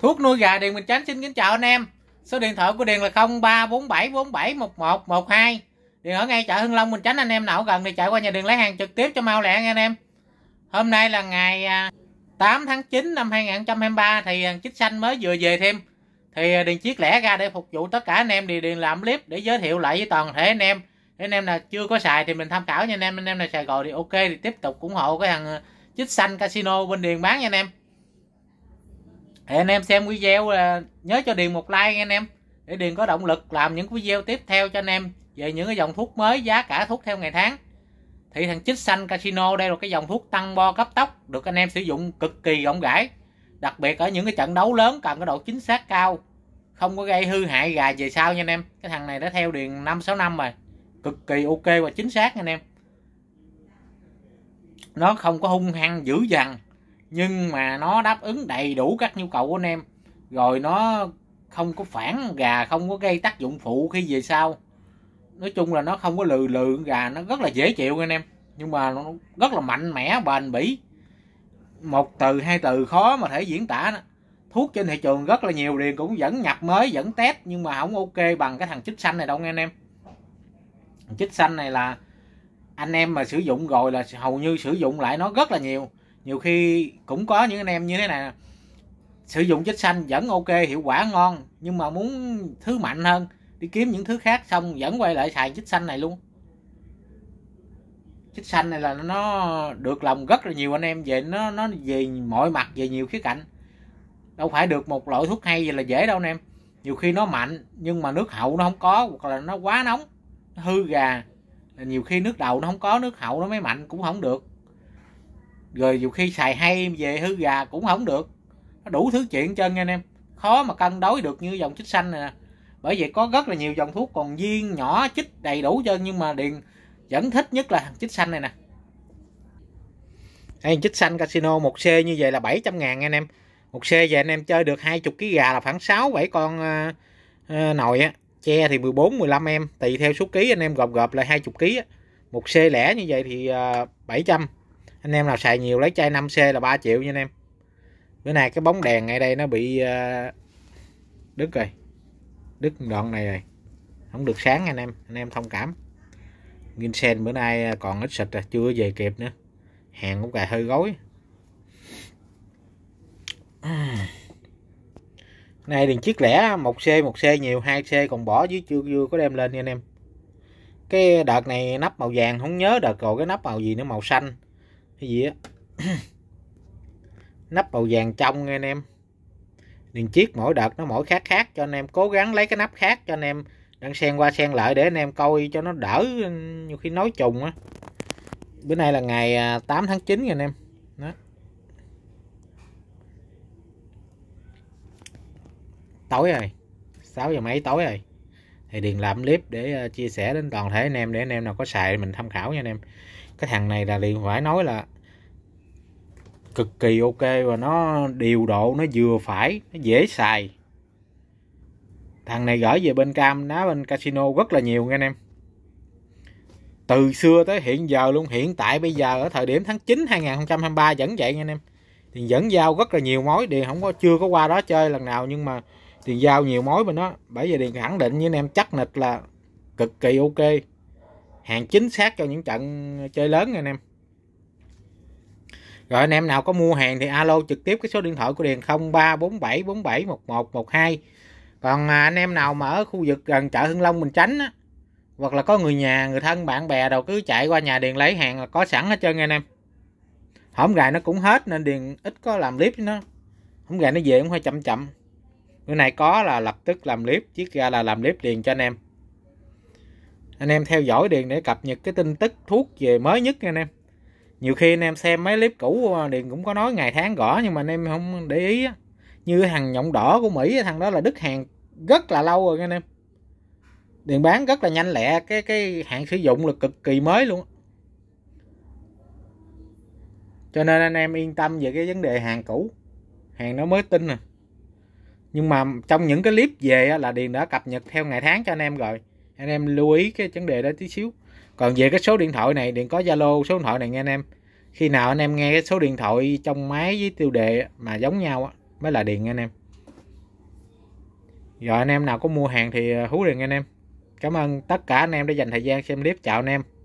Thuốc nuôi gà Điền Bình Chánh xin kính chào anh em. Số điện thoại của Điền là 0347471112. Điền ở ngay chợ Hưng Long Bình Chánh anh em nào gần thì chạy qua nhà Điền lấy hàng trực tiếp cho mau lẹ nha anh em. Hôm nay là ngày 8 à, tháng 9 năm 2023 thì à, chích xanh mới vừa về thêm. Thì à, Điền chiếc lẻ ra để phục vụ tất cả anh em thì Điền làm clip để giới thiệu lại với toàn thể anh em. anh em là chưa có xài thì mình tham khảo nha anh em. Anh em là xài rồi thì ok thì tiếp tục ủng hộ cái thằng chích xanh casino bên Điền bán nha anh em thì anh em xem video nhớ cho điền một like anh em để điền có động lực làm những video tiếp theo cho anh em về những cái dòng thuốc mới giá cả thuốc theo ngày tháng thì thằng chích xanh casino đây là cái dòng thuốc tăng bo cấp tốc được anh em sử dụng cực kỳ rộng rãi đặc biệt ở những cái trận đấu lớn cần cái độ chính xác cao không có gây hư hại gà về sau nha anh em cái thằng này đã theo điền năm rồi cực kỳ ok và chính xác anh em nó không có hung hăng dữ dằn nhưng mà nó đáp ứng đầy đủ các nhu cầu của anh em rồi nó không có phản gà không có gây tác dụng phụ khi về sau nói chung là nó không có lừ lừ gà nó rất là dễ chịu anh em nhưng mà nó rất là mạnh mẽ bền bỉ một từ hai từ khó mà thể diễn tả đó. thuốc trên thị trường rất là nhiều liền cũng vẫn nhập mới vẫn test nhưng mà không ok bằng cái thằng chích xanh này đâu nghe anh em chích xanh này là anh em mà sử dụng rồi là hầu như sử dụng lại nó rất là nhiều nhiều khi cũng có những anh em như thế này sử dụng chất xanh vẫn ok hiệu quả ngon nhưng mà muốn thứ mạnh hơn đi kiếm những thứ khác xong vẫn quay lại xài chất xanh này luôn chất xanh này là nó được lòng rất là nhiều anh em về nó nó về mọi mặt về nhiều khía cạnh đâu phải được một loại thuốc hay vậy là dễ đâu anh em nhiều khi nó mạnh nhưng mà nước hậu nó không có hoặc là nó quá nóng nó hư gà nhiều khi nước đầu nó không có nước hậu nó mới mạnh cũng không được rồi dù khi xài hay về hư gà cũng không được nó đủ thứ chuyện chân anh em khó mà cân đối được như dòng chích xanh này nè bởi vậy có rất là nhiều dòng thuốc còn viên nhỏ chích đầy đủ chân nhưng mà điền vẫn thích nhất là chích xanh này nè Đây, chích xanh casino một c như vậy là 700 ngàn anh em một c về anh em chơi được 20 kg gà là khoảng 6 7 con uh, uh, nồi á che thì 14 15 em tùy theo số ký anh em gộp gộp lại 20 kg một c lẻ như vậy thì uh, ờ, 700 anh em nào xài nhiều lấy chai 5C là 3 triệu nha anh em bữa nay cái bóng đèn ngay đây nó bị ờ, đứt rồi đứt đoạn này rồi không được sáng anh em anh em thông cảm Nghìn bữa nay ờ, còn ít xịt rồi chưa về kịp nữa hàng cũng cài hơi gối này đừng chiếc lẻ 1C 1C nhiều 2C còn bỏ dưới chưa chưa có đem lên nha anh em cái đợt này nắp màu vàng không nhớ đợt rồi cái nắp màu gì nữa màu xanh hay gì á nắp màu vàng trong nghe anh em liền chiếc mỗi đợt nó mỗi khác khác cho anh em cố gắng lấy cái nắp khác cho anh em đang xen qua xen lại để anh em coi cho nó đỡ nhiều khi nói trùng á bữa nay là ngày 8 à, tháng 9 nha anh em đó tối rồi 6 giờ mấy tối rồi thì điền làm clip để ờ, chia sẻ đến toàn thể anh em để anh em nào có xài mình tham khảo nha anh em cái thằng này là điền phải nói là cực kỳ ok và nó điều độ nó vừa phải nó dễ xài thằng này gửi về bên cam đá bên casino rất là nhiều nha anh em từ xưa tới hiện giờ luôn hiện tại bây giờ ở thời điểm tháng 9 2023 vẫn vậy nha anh em thì vẫn giao rất là nhiều mối điền không có chưa có qua đó chơi lần nào nhưng mà tiền giao nhiều mối bên đó bởi vì điện khẳng định với anh em chắc nịch là cực kỳ ok hàng chính xác cho những trận chơi lớn anh em rồi anh em nào có mua hàng thì alo trực tiếp cái số điện thoại của điện không ba bốn bốn bảy bảy một một một hai. Còn à, anh em nào mà ở khu vực gần chợ Hưng Long mình tránh á, hoặc là có người nhà, người thân, bạn bè đâu cứ chạy qua nhà Điền lấy hàng là có sẵn hết trơn anh em. Hổng gài nó cũng hết nên Điền ít có làm clip với nó. hổng gài nó về cũng hơi chậm chậm bữa nay có là lập tức làm clip chiếc ra là làm clip liền cho anh em anh em theo dõi điền để cập nhật cái tin tức thuốc về mới nhất nha anh em nhiều khi anh em xem mấy clip cũ điền cũng có nói ngày tháng rõ nhưng mà anh em không để ý như thằng nhộng đỏ của mỹ thằng đó là đứt hàng rất là lâu rồi nha anh em điền bán rất là nhanh lẹ cái cái hạn sử dụng là cực kỳ mới luôn cho nên anh em yên tâm về cái vấn đề hàng cũ hàng nó mới tin à nhưng mà trong những cái clip về là điền đã cập nhật theo ngày tháng cho anh em rồi anh em lưu ý cái vấn đề đó tí xíu còn về cái số điện thoại này điền có zalo số điện thoại này nghe anh em khi nào anh em nghe cái số điện thoại trong máy với tiêu đề mà giống nhau á mới là điền anh em rồi anh em nào có mua hàng thì à, hú điền anh em cảm ơn tất cả anh em đã dành thời gian xem clip chào anh em